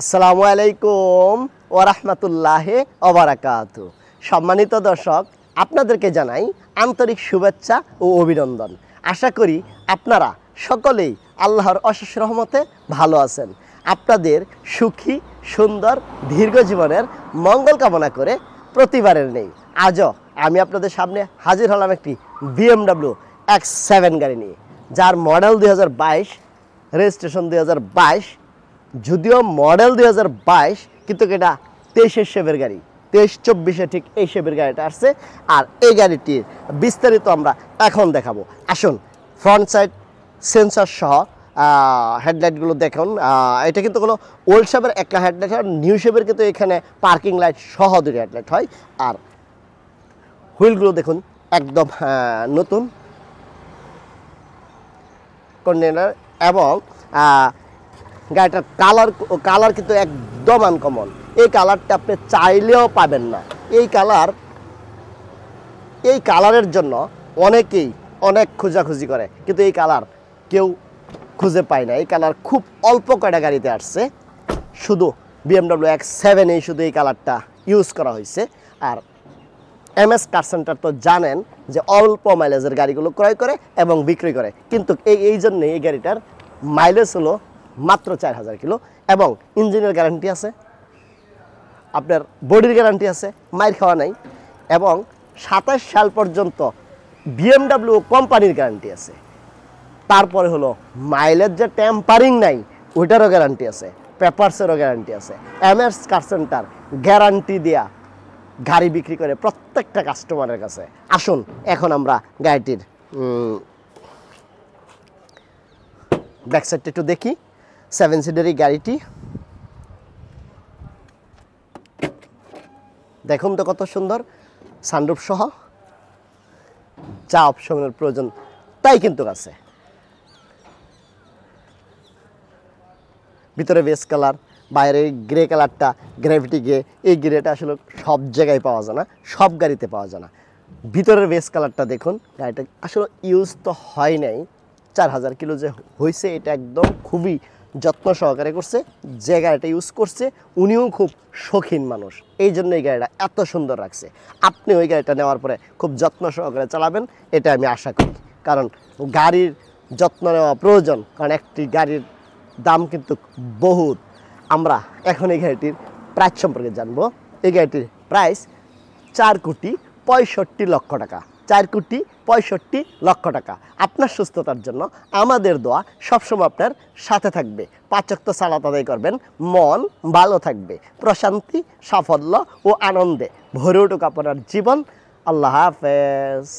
আসসালামু আলাইকুম ওরহমতুল্লাহ অবরাকাত সম্মানিত দর্শক আপনাদেরকে জানাই আন্তরিক শুভেচ্ছা ও অভিনন্দন আশা করি আপনারা সকলেই আল্লাহর অশেষ রহমতে ভালো আছেন আপনাদের সুখী সুন্দর দীর্ঘ জীবনের মঙ্গল কামনা করে প্রতিবারের নেই আজও আমি আপনাদের সামনে হাজির হলাম একটি বিএমডাব্লিউ এক্স সেভেন গাড়ি নিয়ে যার মডেল দুই রেজিস্ট্রেশন দুই যদিও মডেল দুই কিন্তু এটা তেইশের শেপের গাড়ি তেইশ চব্বিশে ঠিক এই শেপের গাড়িটা আসছে আর এই গাড়িটির বিস্তারিত আমরা এখন দেখাবো আসুন ফ্রন্ট সাইড সেন্সার সহ হেডলাইটগুলো দেখুন এটা কিন্তু কোনো ওল্ড শেপের একটা হেডলাইট হয় নিউ শেপের কিন্তু এখানে পার্কিং লাইট সহ দুটি হেডলাইট হয় আর হুইলগুলো দেখুন একদম নতুন কন্টেনার এবং গাড়িটার কালার কালার কিন্তু একদম আনকমন এই কালারটা আপনি চাইলেও পাবেন না এই কালার এই কালারের জন্য অনেকেই অনেক খোঁজাখুঁজি করে কিন্তু এই কালার কেউ খুঁজে পায় না এই কালার খুব অল্প কয়টা গাড়িতে আসছে শুধু বিএমডাব্লিউ এক্স সেভেনেই শুধু এই কালারটা ইউজ করা হয়েছে আর এম এস কার সেন্টার তো জানেন যে অল্প মাইলেজের গাড়িগুলো ক্রয় করে এবং বিক্রি করে কিন্তু এই এই জন্যে এই গাড়িটার মাইলেজ হলো মাত্র চার হাজার কিলো এবং ইঞ্জিনের গ্যারান্টি আছে আপনার বডির গ্যারান্টি আছে মায়ের খাওয়া নাই এবং সাতাশ সাল পর্যন্ত বিএমডাব্লিউ কোম্পানির গ্যারান্টি আছে তারপরে হলো মাইলেজ যে টেম্পারিং নাই ওইটারও গ্যারান্টি আছে পেপারসেরও গ্যারান্টি আছে এস কার সেন্টার গ্যারান্টি দেয়া গাড়ি বিক্রি করে প্রত্যেকটা কাস্টমারের কাছে আসুন এখন আমরা গাড়িটির ব্যাকসাইডটা একটু দেখি সেভেন সিটের এই গাড়িটি দেখুন তো কত সুন্দর সানরুফ সহ যা অপশনের প্রয়োজন তাই কিন্তু আছে ভিতরে বেস কালার বাইরে গ্রে কালারটা গ্রেভিটি গ্রে এই গ্রেটা আসলে সব জায়গায় পাওয়া যায় না সব গাড়িতে পাওয়া যায় না ভিতরের বেস কালারটা দেখুন গাড়িটা আসলে ইউজ তো হয় নাই চার হাজার কিলো যে হয়েছে এটা একদম খুবই যত্ন সহকারে করছে যে গাড়িটা ইউজ করছে উনিও খুব শৌখিন মানুষ এই জন্য এই গাড়িটা এত সুন্দর রাখছে আপনি ওই গাড়িটা নেওয়ার পরে খুব যত্ন সহকারে চালাবেন এটা আমি আশা করি কারণ গাড়ির যত্ন নেওয়া প্রয়োজন কারণ একটি গাড়ির দাম কিন্তু বহুত আমরা এখন এই গাড়িটির প্রাইস সম্পর্কে জানবো এই গাড়িটির প্রাইস চার কোটি পঁয়ষট্টি লক্ষ টাকা চার কোটি পঁয়ষট্টি লক্ষ টাকা আপনার সুস্থতার জন্য আমাদের দোয়া সবসময় আপনার সাথে থাকবে পাচক্ত সালাত আদায় করবেন মন ভালো থাকবে প্রশান্তি সাফল্য ও আনন্দে ভরে উঠুক আপনার জীবন আল্লাহ হাফেজ